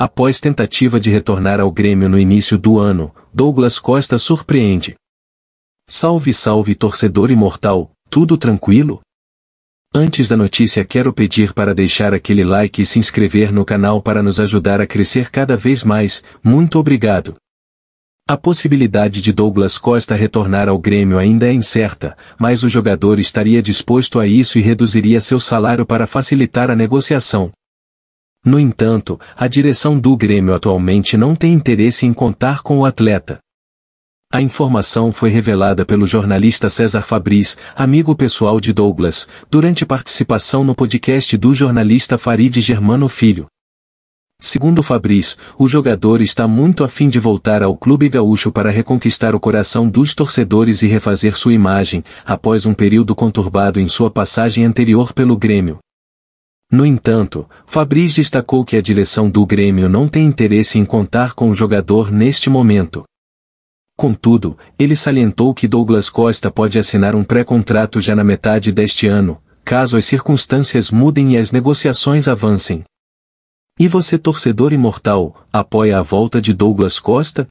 Após tentativa de retornar ao Grêmio no início do ano, Douglas Costa surpreende. Salve, salve, torcedor imortal, tudo tranquilo? Antes da notícia, quero pedir para deixar aquele like e se inscrever no canal para nos ajudar a crescer cada vez mais, muito obrigado. A possibilidade de Douglas Costa retornar ao Grêmio ainda é incerta, mas o jogador estaria disposto a isso e reduziria seu salário para facilitar a negociação. No entanto, a direção do Grêmio atualmente não tem interesse em contar com o atleta. A informação foi revelada pelo jornalista César Fabris, amigo pessoal de Douglas, durante participação no podcast do jornalista Farid Germano Filho. Segundo Fabris, o jogador está muito afim de voltar ao clube gaúcho para reconquistar o coração dos torcedores e refazer sua imagem, após um período conturbado em sua passagem anterior pelo Grêmio. No entanto, Fabrício destacou que a direção do Grêmio não tem interesse em contar com o jogador neste momento. Contudo, ele salientou que Douglas Costa pode assinar um pré-contrato já na metade deste ano, caso as circunstâncias mudem e as negociações avancem. E você torcedor imortal, apoia a volta de Douglas Costa?